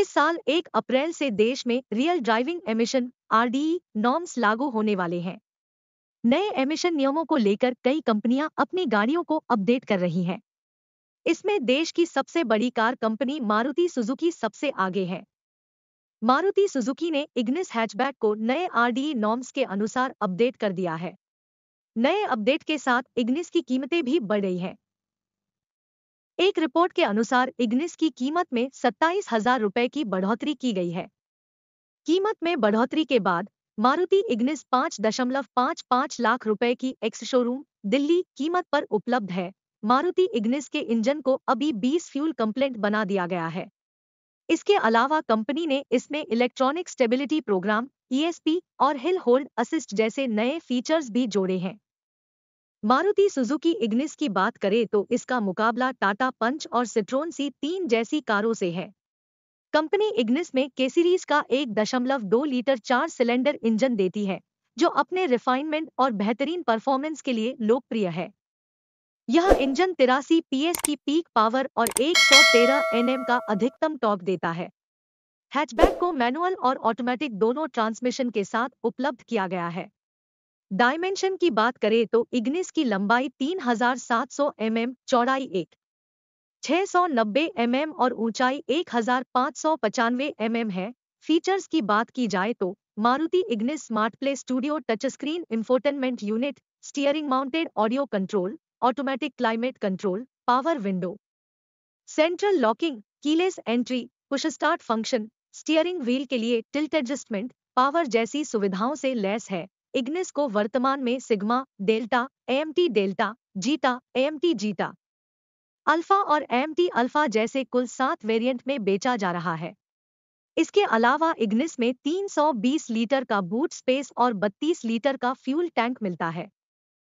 इस साल 1 अप्रैल से देश में real driving emission RDE norms लागू होने वाले हैं नए एमिशन नियमों को लेकर कई कंपनियां अपनी गाड़ियों को अपडेट कर रही हैं इसमें देश की सबसे बड़ी कार कंपनी मारुति सुजुकी सबसे आगे है मारुति सुजुकी ने इग्निस हैचबैक को नए आरडीई नॉर्म्स के अनुसार अपडेट कर दिया है नए अपडेट के साथ इग्निस की कीमतें भी बढ़ रही हैं एक रिपोर्ट के अनुसार इग्निस की कीमत में सत्ताईस हजार रुपये की बढ़ोतरी की गई है कीमत में बढ़ोतरी के बाद मारुति इग्निस पाँच दशमलव पाँच पाँच लाख रुपए की एक्स शोरूम दिल्ली कीमत पर उपलब्ध है मारुति इग्निस के इंजन को अभी बीस फ्यूल कंप्लेंट बना दिया गया है इसके अलावा कंपनी ने इसमें इलेक्ट्रॉनिक स्टेबिलिटी प्रोग्राम ईएसपी और हिल होल्ड असिस्ट जैसे नए फीचर्स भी जोड़े हैं मारुति सुजुकी इग्निस की बात करें तो इसका मुकाबला टाटा पंच और सिट्रोन सी तीन जैसी कारों से है कंपनी इग्निस में के सीरीज का एक दशमलव दो लीटर चार सिलेंडर इंजन देती है जो अपने रिफाइनमेंट और बेहतरीन परफॉर्मेंस के लिए लोकप्रिय है यह इंजन तिरासी पीएस की पीक पावर और 113 एनएम का अधिकतम टॉप देता है हैचबैक को मैनुअल और ऑटोमेटिक दोनों ट्रांसमिशन के साथ उपलब्ध किया गया है डायमेंशन की बात करें तो इग्निस की लंबाई 3700 mm, चौड़ाई 1 सौ mm और ऊंचाई 1595 mm है फीचर्स की बात की जाए तो Maruti Ignis smart play studio touch screen infotainment unit steering mounted audio control automatic climate control power window central locking keyless entry push start function steering wheel के लिए टिल्ट एडजस्टमेंट पावर जैसी सुविधाओं से लैस है इग्निस को वर्तमान में Sigma Delta M Delta Zeta M Zeta Alpha और एम अल्फा जैसे कुल सात वेरिएंट में बेचा जा रहा है इसके अलावा इग्निस में 320 लीटर का बूट स्पेस और 32 लीटर का फ्यूल टैंक मिलता है